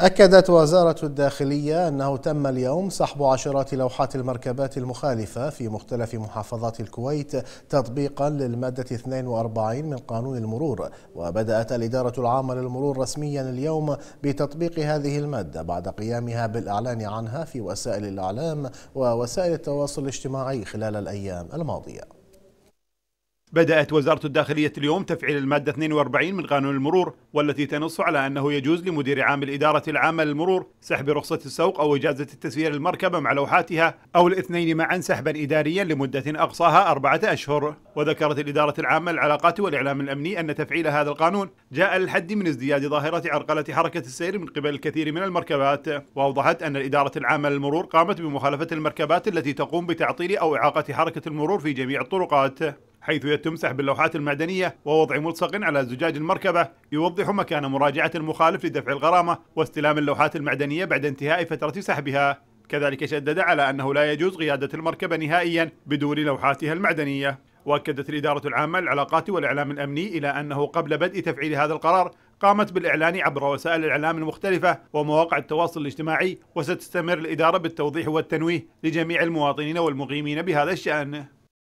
أكدت وزارة الداخلية أنه تم اليوم سحب عشرات لوحات المركبات المخالفة في مختلف محافظات الكويت تطبيقا للمادة 42 من قانون المرور وبدأت الإدارة العامة للمرور رسميا اليوم بتطبيق هذه المادة بعد قيامها بالإعلان عنها في وسائل الإعلام ووسائل التواصل الاجتماعي خلال الأيام الماضية بدأت وزارة الداخلية اليوم تفعيل المادة 42 من قانون المرور والتي تنص على أنه يجوز لمدير عام الإدارة العامة للمرور سحب رخصة السوق أو إجازة التسيير المركبة مع لوحاتها أو الاثنين معا سحبا إداريا لمدة أقصاها أربعة أشهر وذكرت الإدارة العامة للعلاقات والإعلام الأمني أن تفعيل هذا القانون جاء للحد من ازدياد ظاهرة عرقلة حركة السير من قبل الكثير من المركبات وأوضحت أن الإدارة العامة للمرور قامت بمخالفة المركبات التي تقوم بتعطيل أو إعاقة حركة المرور في جميع الطرقات حيث يتم سحب اللوحات المعدنية ووضع ملصق على زجاج المركبة يوضح مكان مراجعة المخالف لدفع الغرامة واستلام اللوحات المعدنية بعد انتهاء فترة سحبها كذلك شدد على أنه لا يجوز قيادة المركبة نهائيا بدون لوحاتها المعدنية وأكدت الإدارة العامة للعلاقات والإعلام الأمني إلى أنه قبل بدء تفعيل هذا القرار قامت بالإعلان عبر وسائل الإعلام المختلفة ومواقع التواصل الاجتماعي وستستمر الإدارة بالتوضيح والتنويه لجميع المواطنين والمقيمين بهذا الشأن